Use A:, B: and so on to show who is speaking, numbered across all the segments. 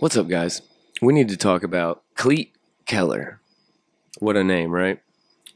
A: What's up, guys? We need to talk about Cleet Keller. What a name, right?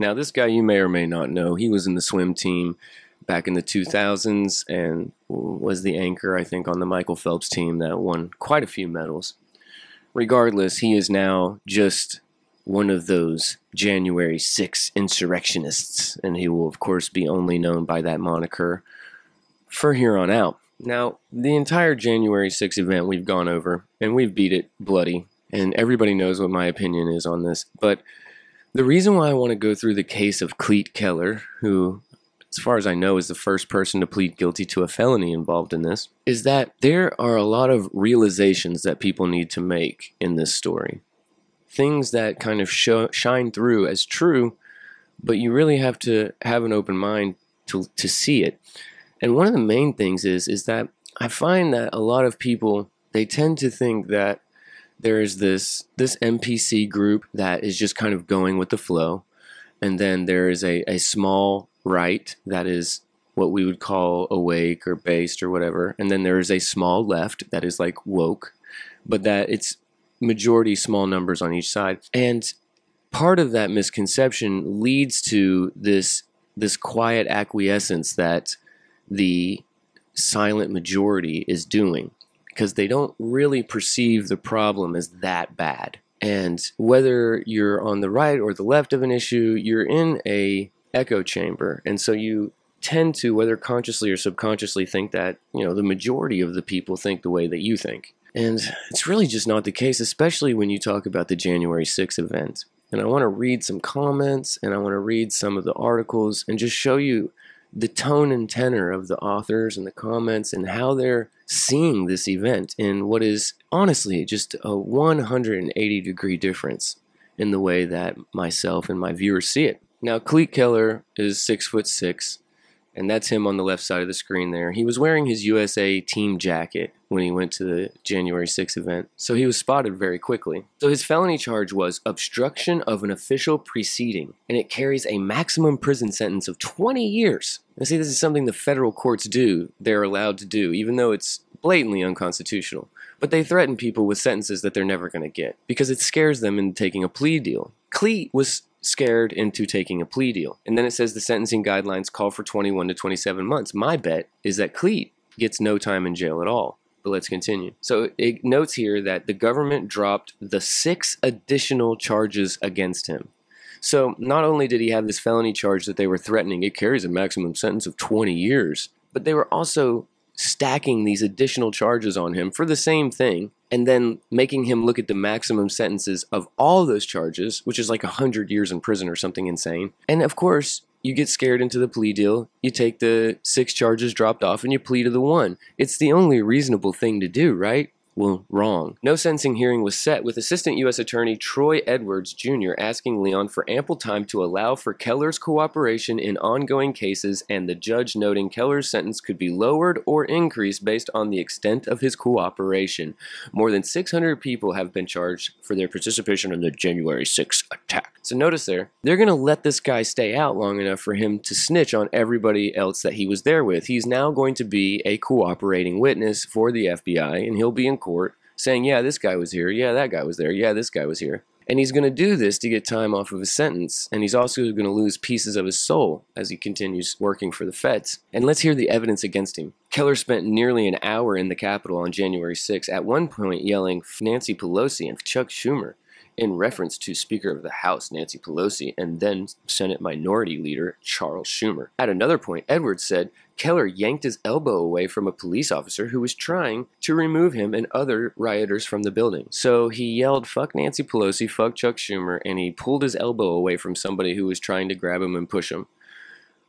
A: Now, this guy you may or may not know. He was in the swim team back in the 2000s and was the anchor, I think, on the Michael Phelps team that won quite a few medals. Regardless, he is now just one of those January 6 insurrectionists, and he will, of course, be only known by that moniker for here on out. Now, the entire January 6 event we've gone over, and we've beat it bloody, and everybody knows what my opinion is on this, but the reason why I want to go through the case of Cleet Keller, who, as far as I know, is the first person to plead guilty to a felony involved in this, is that there are a lot of realizations that people need to make in this story. Things that kind of show, shine through as true, but you really have to have an open mind to, to see it. And one of the main things is is that I find that a lot of people they tend to think that there is this this NPC group that is just kind of going with the flow, and then there is a, a small right that is what we would call awake or based or whatever, and then there is a small left that is like woke, but that it's majority small numbers on each side. And part of that misconception leads to this this quiet acquiescence that the silent majority is doing because they don't really perceive the problem as that bad. And whether you're on the right or the left of an issue, you're in a echo chamber. And so you tend to whether consciously or subconsciously think that, you know, the majority of the people think the way that you think. And it's really just not the case, especially when you talk about the January 6th event. And I want to read some comments and I want to read some of the articles and just show you the tone and tenor of the authors and the comments and how they're seeing this event in what is honestly just a 180 degree difference in the way that myself and my viewers see it. Now, Cleet Keller is six foot six, and that's him on the left side of the screen there. He was wearing his USA team jacket when he went to the January 6th event, so he was spotted very quickly. So his felony charge was obstruction of an official proceeding, and it carries a maximum prison sentence of 20 years. And see, this is something the federal courts do, they're allowed to do, even though it's blatantly unconstitutional. But they threaten people with sentences that they're never going to get because it scares them into taking a plea deal. Cleat was scared into taking a plea deal. And then it says the sentencing guidelines call for 21 to 27 months. My bet is that Cleat gets no time in jail at all. But let's continue. So it notes here that the government dropped the six additional charges against him. So not only did he have this felony charge that they were threatening, it carries a maximum sentence of 20 years, but they were also stacking these additional charges on him for the same thing and then making him look at the maximum sentences of all those charges, which is like 100 years in prison or something insane. And of course, you get scared into the plea deal, you take the six charges dropped off, and you plead to the one. It's the only reasonable thing to do, right? wrong. No sentencing hearing was set, with Assistant U.S. Attorney Troy Edwards Jr. asking Leon for ample time to allow for Keller's cooperation in ongoing cases and the judge noting Keller's sentence could be lowered or increased based on the extent of his cooperation. More than 600 people have been charged for their participation in the January 6 attack. So notice there, they're going to let this guy stay out long enough for him to snitch on everybody else that he was there with. He's now going to be a cooperating witness for the FBI and he'll be in court saying, yeah, this guy was here, yeah, that guy was there, yeah, this guy was here. And he's going to do this to get time off of his sentence, and he's also going to lose pieces of his soul as he continues working for the feds. And let's hear the evidence against him. Keller spent nearly an hour in the Capitol on January 6, at one point yelling Nancy Pelosi and Chuck Schumer in reference to Speaker of the House Nancy Pelosi and then Senate Minority Leader Charles Schumer. At another point, Edwards said Keller yanked his elbow away from a police officer who was trying to remove him and other rioters from the building. So he yelled, fuck Nancy Pelosi, fuck Chuck Schumer, and he pulled his elbow away from somebody who was trying to grab him and push him.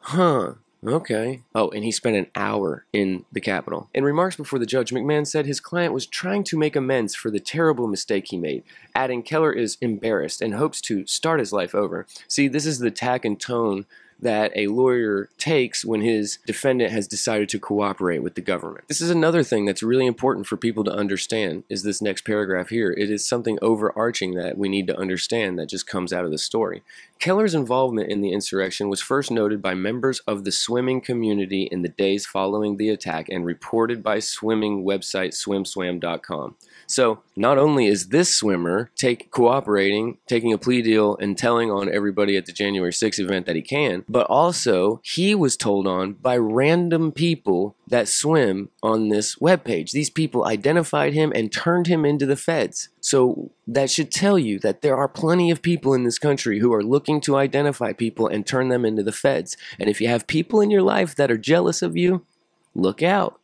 A: Huh, Okay. Oh, and he spent an hour in the Capitol. In remarks before the judge, McMahon said his client was trying to make amends for the terrible mistake he made, adding Keller is embarrassed and hopes to start his life over. See, this is the tack and tone that a lawyer takes when his defendant has decided to cooperate with the government. This is another thing that's really important for people to understand is this next paragraph here. It is something overarching that we need to understand that just comes out of the story. Keller's involvement in the insurrection was first noted by members of the swimming community in the days following the attack and reported by swimming website swimswam.com. So not only is this swimmer take cooperating, taking a plea deal, and telling on everybody at the January 6th event that he can, but also he was told on by random people that swim on this webpage. These people identified him and turned him into the feds. So that should tell you that there are plenty of people in this country who are looking to identify people and turn them into the feds. And if you have people in your life that are jealous of you, look out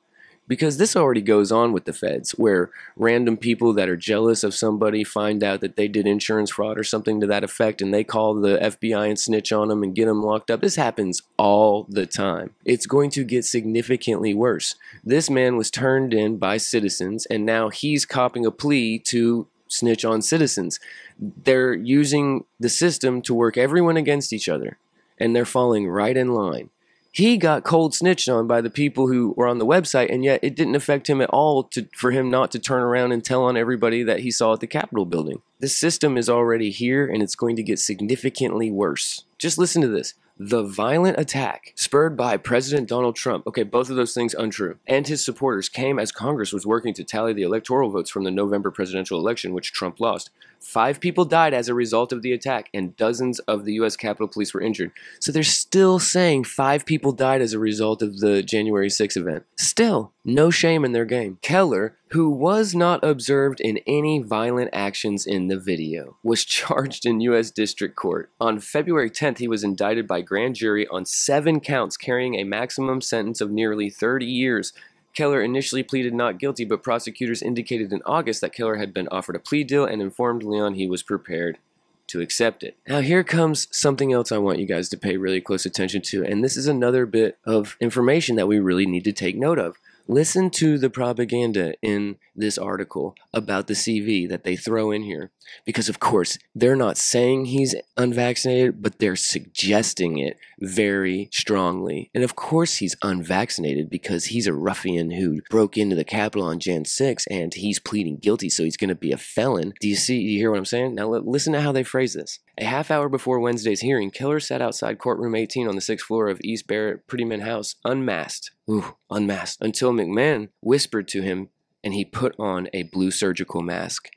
A: because this already goes on with the feds where random people that are jealous of somebody find out that they did insurance fraud or something to that effect and they call the FBI and snitch on them and get them locked up. This happens all the time. It's going to get significantly worse. This man was turned in by citizens and now he's copping a plea to snitch on citizens. They're using the system to work everyone against each other and they're falling right in line he got cold snitched on by the people who were on the website, and yet it didn't affect him at all to, for him not to turn around and tell on everybody that he saw at the Capitol building. The system is already here, and it's going to get significantly worse. Just listen to this. The violent attack spurred by President Donald Trump, okay, both of those things untrue, and his supporters came as Congress was working to tally the electoral votes from the November presidential election, which Trump lost. Five people died as a result of the attack, and dozens of the U.S. Capitol Police were injured. So they're still saying five people died as a result of the January 6th event. Still, no shame in their game. Keller, who was not observed in any violent actions in the video, was charged in U.S. District Court. On February 10th, he was indicted by grand jury on seven counts carrying a maximum sentence of nearly 30 years Keller initially pleaded not guilty, but prosecutors indicated in August that Keller had been offered a plea deal and informed Leon he was prepared to accept it. Now, here comes something else I want you guys to pay really close attention to, and this is another bit of information that we really need to take note of. Listen to the propaganda in this article about the CV that they throw in here. Because, of course, they're not saying he's unvaccinated, but they're suggesting it very strongly. And, of course, he's unvaccinated because he's a ruffian who broke into the Capitol on Jan 6 and he's pleading guilty, so he's going to be a felon. Do you see, you hear what I'm saying? Now, listen to how they phrase this. A half hour before Wednesday's hearing, Keller sat outside courtroom 18 on the sixth floor of East Barrett Prettyman House, unmasked Ooh, unmasked. Until McMahon whispered to him and he put on a blue surgical mask.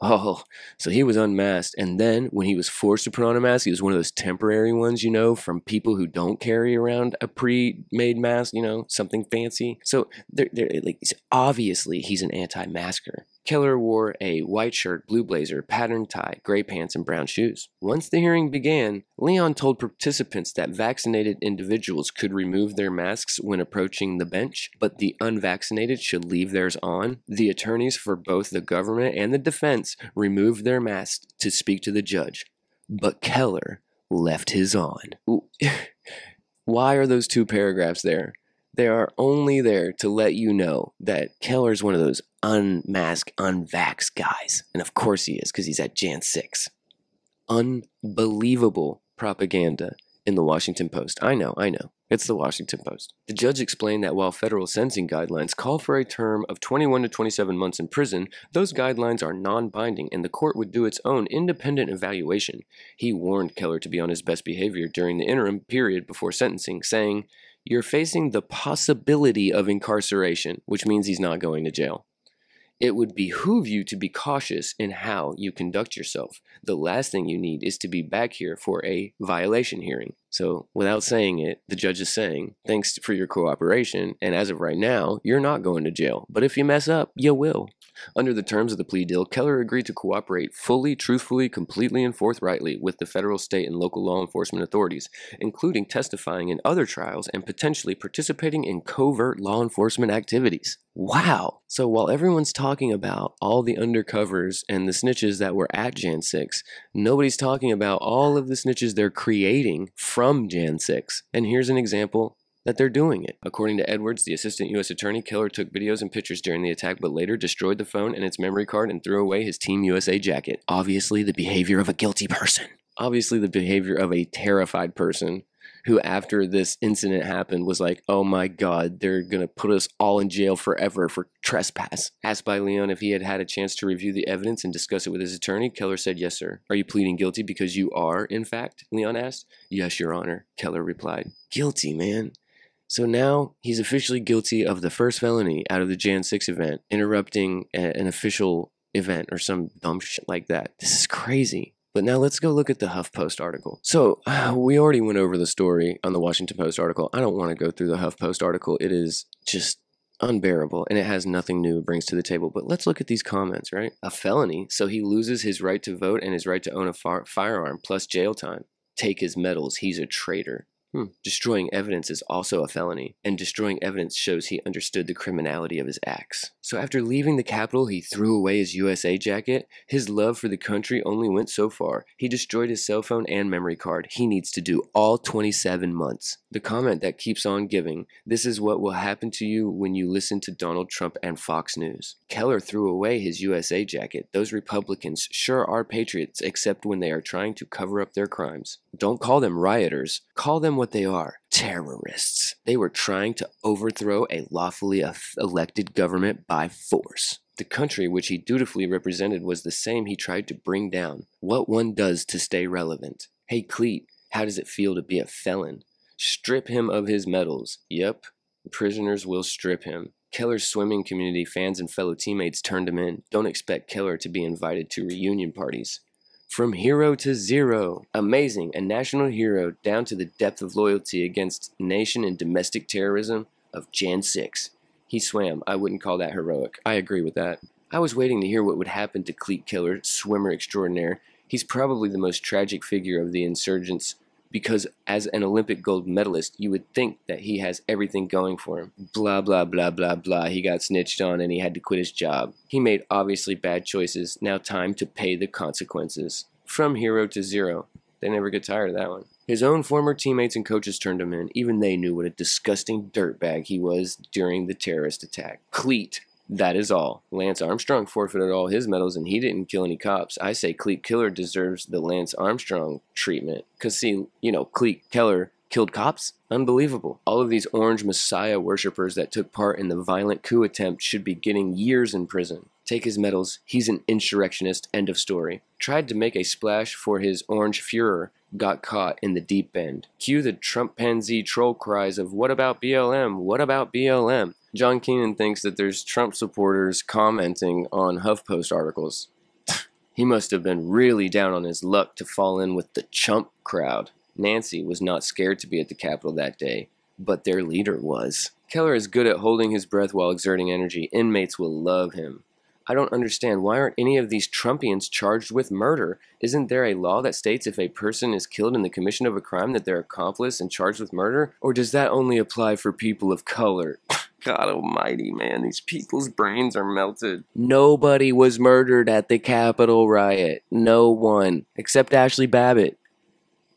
A: Oh, so he was unmasked. And then when he was forced to put on a mask, it was one of those temporary ones, you know, from people who don't carry around a pre made mask, you know, something fancy. So they're, they're like, obviously he's an anti masker. Keller wore a white shirt, blue blazer, patterned tie, gray pants, and brown shoes. Once the hearing began, Leon told participants that vaccinated individuals could remove their masks when approaching the bench, but the unvaccinated should leave theirs on. The attorneys for both the government and the defense removed their masks to speak to the judge, but Keller left his on. Why are those two paragraphs there? They are only there to let you know that Keller's one of those unmask, unvax guys. And of course he is, because he's at Jan 6. Unbelievable propaganda in the Washington Post. I know, I know. It's the Washington Post. The judge explained that while federal sentencing guidelines call for a term of 21 to 27 months in prison, those guidelines are non binding and the court would do its own independent evaluation. He warned Keller to be on his best behavior during the interim period before sentencing, saying, You're facing the possibility of incarceration, which means he's not going to jail it would behoove you to be cautious in how you conduct yourself. The last thing you need is to be back here for a violation hearing. So, without saying it, the judge is saying, Thanks for your cooperation, and as of right now, you're not going to jail. But if you mess up, you will. Under the terms of the plea deal, Keller agreed to cooperate fully, truthfully, completely, and forthrightly with the federal, state, and local law enforcement authorities, including testifying in other trials and potentially participating in covert law enforcement activities. Wow! So while everyone's talking about all the undercovers and the snitches that were at Jan 6, nobody's talking about all of the snitches they're creating from Jan 6. And here's an example that they're doing it. According to Edwards, the assistant U.S. attorney, Keller took videos and pictures during the attack, but later destroyed the phone and its memory card and threw away his Team USA jacket. Obviously, the behavior of a guilty person. Obviously, the behavior of a terrified person who, after this incident happened, was like, oh my God, they're going to put us all in jail forever for trespass. Asked by Leon if he had had a chance to review the evidence and discuss it with his attorney, Keller said, yes, sir. Are you pleading guilty because you are, in fact? Leon asked. Yes, Your Honor, Keller replied. Guilty, man. So now he's officially guilty of the first felony out of the Jan 6 event, interrupting a, an official event or some dumb shit like that. This is crazy. But now let's go look at the HuffPost article. So uh, we already went over the story on the Washington Post article. I don't want to go through the HuffPost article. It is just unbearable and it has nothing new it brings to the table. But let's look at these comments, right? A felony, so he loses his right to vote and his right to own a firearm plus jail time. Take his medals. He's a traitor. Hmm. Destroying evidence is also a felony, and destroying evidence shows he understood the criminality of his acts. So after leaving the capital, he threw away his USA jacket. His love for the country only went so far. He destroyed his cell phone and memory card. He needs to do all 27 months. The comment that keeps on giving this is what will happen to you when you listen to Donald Trump and Fox News. Keller threw away his USA jacket. Those Republicans sure are patriots, except when they are trying to cover up their crimes. Don't call them rioters, call them what what they are terrorists. They were trying to overthrow a lawfully elected government by force. The country which he dutifully represented was the same he tried to bring down. What one does to stay relevant. Hey, Cleet, how does it feel to be a felon? Strip him of his medals. Yep, prisoners will strip him. Keller's swimming community fans and fellow teammates turned him in. Don't expect Keller to be invited to reunion parties. From hero to zero. Amazing. A national hero down to the depth of loyalty against nation and domestic terrorism of Jan 6. He swam. I wouldn't call that heroic. I agree with that. I was waiting to hear what would happen to Cleat Killer, swimmer extraordinaire. He's probably the most tragic figure of the insurgents because as an Olympic gold medalist, you would think that he has everything going for him. Blah, blah, blah, blah, blah. He got snitched on and he had to quit his job. He made obviously bad choices. Now, time to pay the consequences. From hero to zero. They never get tired of that one. His own former teammates and coaches turned him in. Even they knew what a disgusting dirtbag he was during the terrorist attack. Cleat that is all. Lance Armstrong forfeited all his medals and he didn't kill any cops. I say Cleek Killer deserves the Lance Armstrong treatment. Because, see, you know, Cleek Keller killed cops? Unbelievable. All of these orange messiah worshippers that took part in the violent coup attempt should be getting years in prison. Take his medals. He's an insurrectionist. End of story. Tried to make a splash for his orange Fuhrer. Got caught in the deep end. Cue the Trump pansy troll cries of, What about BLM? What about BLM? John Keenan thinks that there's Trump supporters commenting on HuffPost articles. he must have been really down on his luck to fall in with the chump crowd. Nancy was not scared to be at the Capitol that day, but their leader was. Keller is good at holding his breath while exerting energy. Inmates will love him. I don't understand. Why aren't any of these Trumpians charged with murder? Isn't there a law that states if a person is killed in the commission of a crime that they're accomplice and charged with murder? Or does that only apply for people of color? God almighty, man, these people's brains are melted. Nobody was murdered at the Capitol riot. No one. Except Ashley Babbitt.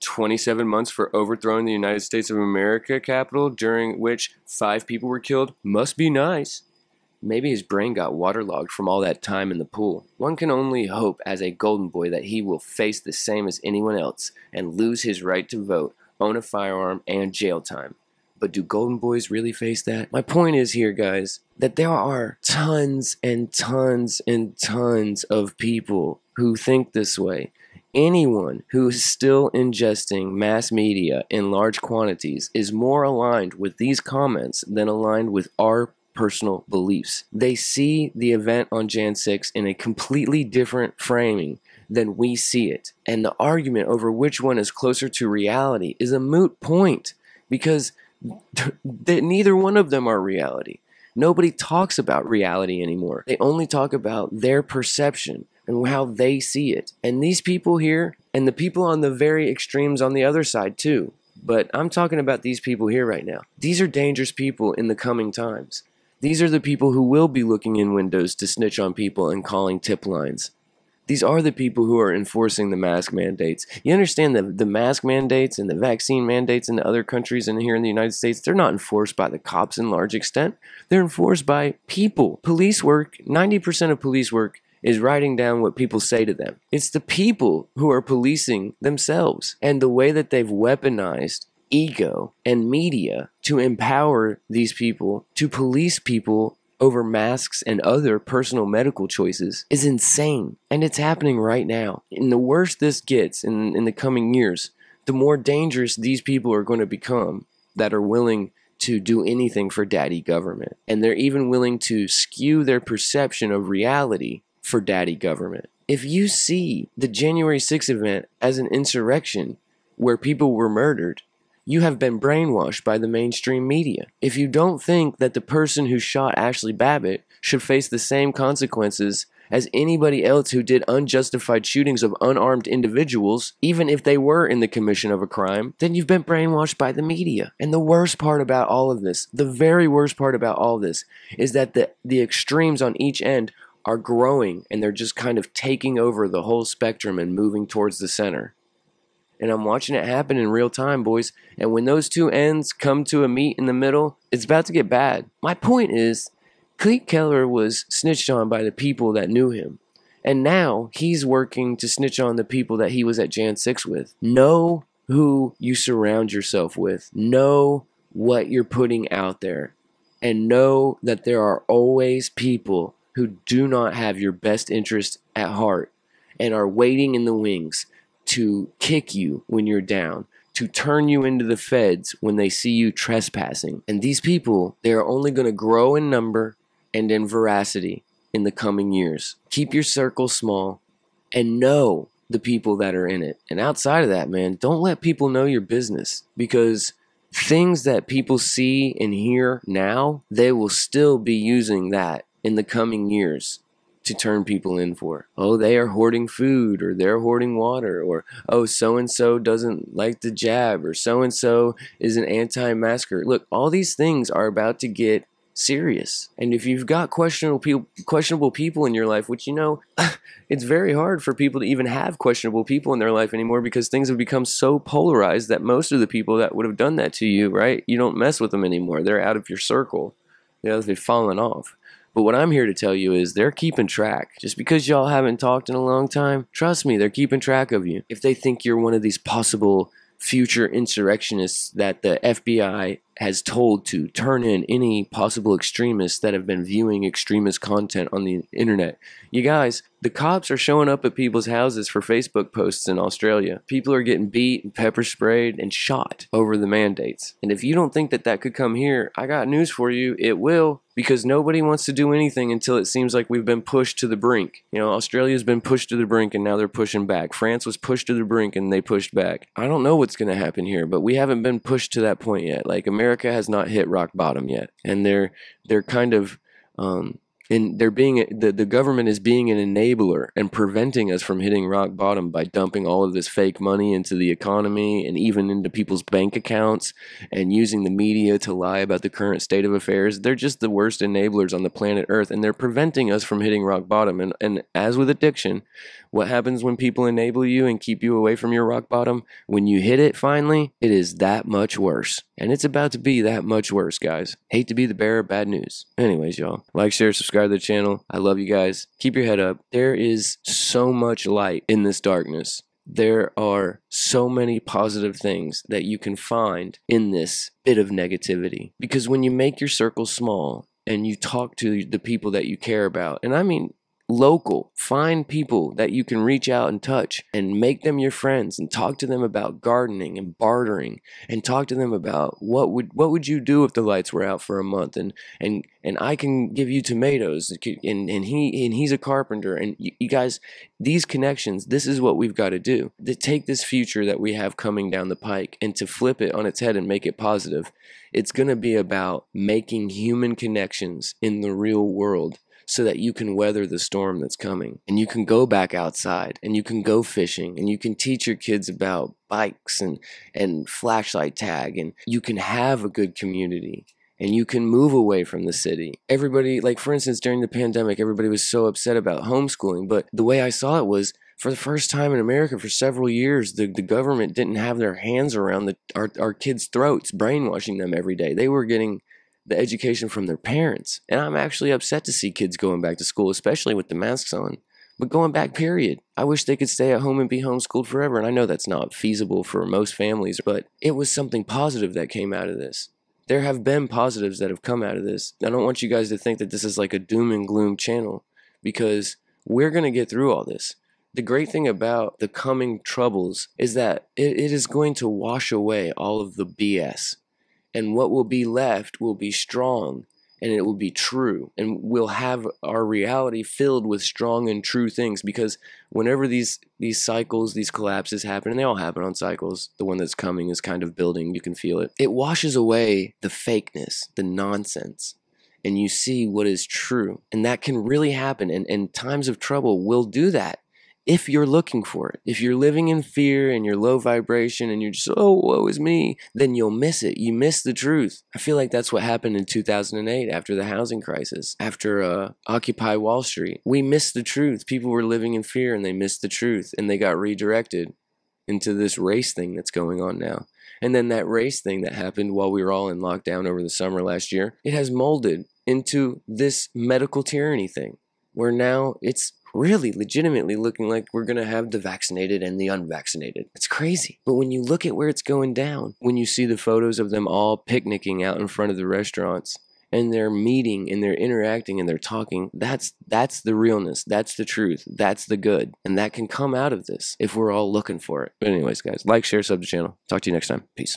A: 27 months for overthrowing the United States of America Capitol, during which five people were killed, must be nice. Maybe his brain got waterlogged from all that time in the pool. One can only hope, as a golden boy, that he will face the same as anyone else and lose his right to vote, own a firearm, and jail time. But do Golden Boys really face that? My point is here, guys, that there are tons and tons and tons of people who think this way. Anyone who is still ingesting mass media in large quantities is more aligned with these comments than aligned with our personal beliefs. They see the event on Jan 6 in a completely different framing than we see it. And the argument over which one is closer to reality is a moot point because that neither one of them are reality. Nobody talks about reality anymore. They only talk about their perception and how they see it. And these people here, and the people on the very extremes on the other side too, but I'm talking about these people here right now. These are dangerous people in the coming times. These are the people who will be looking in windows to snitch on people and calling tip lines. These are the people who are enforcing the mask mandates. You understand that the mask mandates and the vaccine mandates in the other countries and here in the United States, they're not enforced by the cops in large extent. They're enforced by people. Police work, 90% of police work is writing down what people say to them. It's the people who are policing themselves and the way that they've weaponized ego and media to empower these people to police people over masks and other personal medical choices is insane, and it's happening right now. And the worse this gets in, in the coming years, the more dangerous these people are going to become that are willing to do anything for daddy government. And they're even willing to skew their perception of reality for daddy government. If you see the January 6th event as an insurrection where people were murdered, you have been brainwashed by the mainstream media. If you don't think that the person who shot Ashley Babbitt should face the same consequences as anybody else who did unjustified shootings of unarmed individuals, even if they were in the commission of a crime, then you've been brainwashed by the media. And the worst part about all of this, the very worst part about all this, is that the, the extremes on each end are growing and they're just kind of taking over the whole spectrum and moving towards the center and I'm watching it happen in real time, boys. And when those two ends come to a meet in the middle, it's about to get bad. My point is, Cleek Keller was snitched on by the people that knew him. And now he's working to snitch on the people that he was at Jan 6 with. Know who you surround yourself with, know what you're putting out there, and know that there are always people who do not have your best interest at heart and are waiting in the wings to kick you when you're down, to turn you into the feds when they see you trespassing. And these people, they are only going to grow in number and in veracity in the coming years. Keep your circle small and know the people that are in it. And outside of that, man, don't let people know your business because things that people see and hear now, they will still be using that in the coming years to turn people in for. Oh, they are hoarding food or they're hoarding water or oh, so and so doesn't like the jab or so and so is an anti masker. Look, all these things are about to get serious. And if you've got questionable people questionable people in your life, which you know, it's very hard for people to even have questionable people in their life anymore because things have become so polarized that most of the people that would have done that to you, right? You don't mess with them anymore. They're out of your circle. You know, they've fallen off. But what I'm here to tell you is they're keeping track. Just because y'all haven't talked in a long time, trust me, they're keeping track of you. If they think you're one of these possible future insurrectionists that the FBI has told to turn in any possible extremists that have been viewing extremist content on the internet. You guys, the cops are showing up at people's houses for Facebook posts in Australia. People are getting beat and pepper sprayed and shot over the mandates. And if you don't think that that could come here, I got news for you. It will because nobody wants to do anything until it seems like we've been pushed to the brink. You know, Australia's been pushed to the brink and now they're pushing back. France was pushed to the brink and they pushed back. I don't know what's going to happen here, but we haven't been pushed to that point yet. Like America America has not hit rock bottom yet, and they're they're kind of um, and they're being the, the government is being an enabler and preventing us from hitting rock bottom by dumping all of this fake money into the economy and even into people's bank accounts and using the media to lie about the current state of affairs they're just the worst enablers on the planet earth and they're preventing us from hitting rock bottom and, and as with addiction what happens when people enable you and keep you away from your rock bottom when you hit it finally it is that much worse and it's about to be that much worse guys hate to be the bearer of bad news anyways y'all like share subscribe subscribe to the channel. I love you guys. Keep your head up. There is so much light in this darkness. There are so many positive things that you can find in this bit of negativity. Because when you make your circle small and you talk to the people that you care about, and I mean, local. Find people that you can reach out and touch and make them your friends and talk to them about gardening and bartering and talk to them about what would what would you do if the lights were out for a month and and and I can give you tomatoes and and he and he's a carpenter and you, you guys these connections this is what we've got to do. To take this future that we have coming down the pike and to flip it on its head and make it positive. It's going to be about making human connections in the real world so that you can weather the storm that's coming and you can go back outside and you can go fishing and you can teach your kids about bikes and, and flashlight tag and you can have a good community and you can move away from the city. Everybody, like for instance, during the pandemic, everybody was so upset about homeschooling, but the way I saw it was for the first time in America for several years, the, the government didn't have their hands around the, our, our kids' throats, brainwashing them every day. They were getting the education from their parents. And I'm actually upset to see kids going back to school, especially with the masks on. But going back, period. I wish they could stay at home and be homeschooled forever. And I know that's not feasible for most families, but it was something positive that came out of this. There have been positives that have come out of this. I don't want you guys to think that this is like a doom and gloom channel because we're going to get through all this. The great thing about the coming troubles is that it is going to wash away all of the BS and what will be left will be strong and it will be true and we'll have our reality filled with strong and true things because whenever these these cycles these collapses happen and they all happen on cycles the one that's coming is kind of building you can feel it it washes away the fakeness the nonsense and you see what is true and that can really happen and and times of trouble will do that if you're looking for it. If you're living in fear and you're low vibration and you're just, oh, woe is me, then you'll miss it. You miss the truth. I feel like that's what happened in 2008 after the housing crisis, after uh, Occupy Wall Street. We missed the truth. People were living in fear and they missed the truth and they got redirected into this race thing that's going on now. And then that race thing that happened while we were all in lockdown over the summer last year, it has molded into this medical tyranny thing where now it's really legitimately looking like we're going to have the vaccinated and the unvaccinated. It's crazy. But when you look at where it's going down, when you see the photos of them all picnicking out in front of the restaurants, and they're meeting and they're interacting and they're talking that's that's the realness that's the truth that's the good and that can come out of this if we're all looking for it but anyways guys like share sub the channel talk to you next time peace